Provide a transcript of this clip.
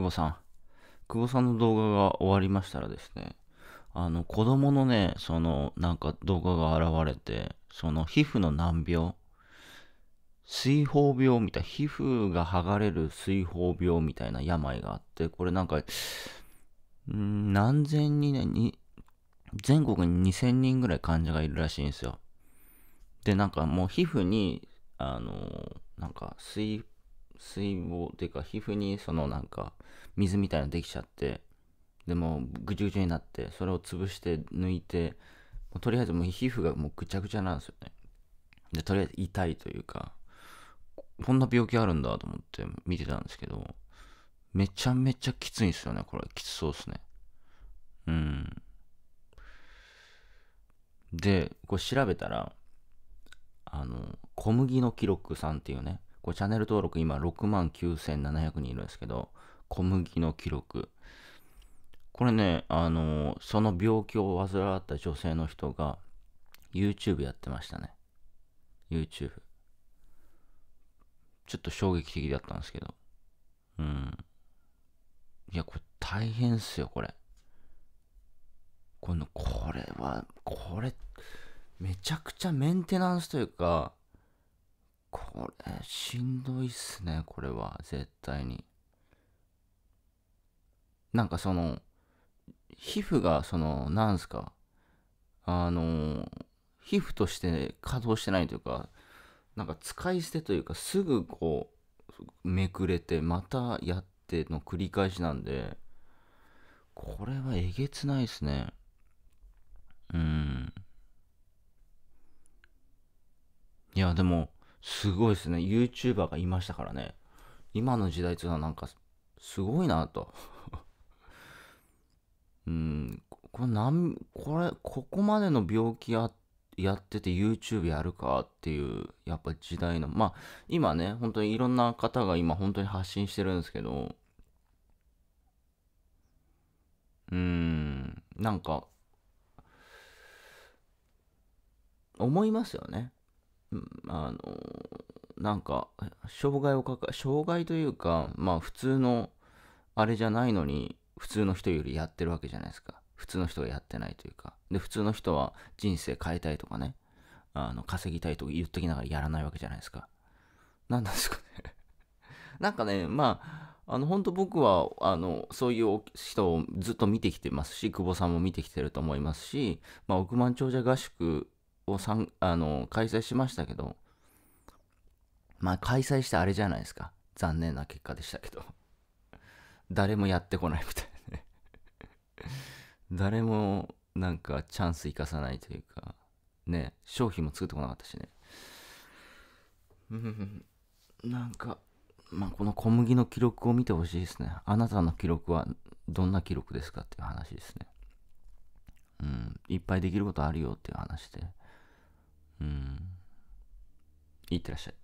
久保さん。久保さんの動画が終わりましたらですね、あの、子供のね、その、なんか動画が現れて、その、皮膚の難病、水泡病みたい、皮膚が剥がれる水泡病みたいな病があって、これなんか、ん何千人ね、に、全国に2000人ぐらい患者がいるらしいんですよ。で、なんかもう皮膚に、あの、なんか水水分っていうか皮膚にそのなんか水みたいなのできちゃってでもぐちゅぐちゅになってそれを潰して抜いてもうとりあえずもう皮膚がもうぐちゃぐちゃなんですよねでとりあえず痛いというかこんな病気あるんだと思って見てたんですけどめちゃめちゃきついんですよねこれきつそうですねうんでこれ調べたらあの小麦の記録さんっていうねこれチャンネル登録今6万9700人いるんですけど、小麦の記録。これね、あのー、その病気を患った女性の人が YouTube やってましたね。YouTube。ちょっと衝撃的だったんですけど。うん。いや、これ大変っすよ、これ。この、これは、これ、めちゃくちゃメンテナンスというか、これ、しんどいっすね、これは、絶対に。なんかその、皮膚が、その、なんすか、あの、皮膚として稼働してないというか、なんか使い捨てというか、すぐこう、めくれて、またやっての繰り返しなんで、これはえげつないっすね。うん。いや、でも、すごいですね。YouTuber がいましたからね。今の時代っていうのはなんか、すごいなと。うん、これなん、これ、ここまでの病気ややってて YouTube やるかっていう、やっぱ時代の、まあ、今ね、本当にいろんな方が今本当に発信してるんですけど、うーん、なんか、思いますよね。あのなんか障害をかか障害というかまあ普通のあれじゃないのに普通の人よりやってるわけじゃないですか普通の人がやってないというかで普通の人は人生変えたいとかねあの稼ぎたいと言っときながらやらないわけじゃないですか何なんですかね なんかねまああの本当僕はあのそういう人をずっと見てきてますし久保さんも見てきてると思いますし、まあ、億万長者合宿こさんあの開催しましたけど、まあ開催してあれじゃないですか。残念な結果でしたけど。誰もやってこないみたいで。誰もなんかチャンス生かさないというか、ね、商品も作ってこなかったしね。うん、なんか、まあこの小麦の記録を見てほしいですね。あなたの記録はどんな記録ですかっていう話ですね。うん、いっぱいできることあるよっていう話で。うんいってらっしゃい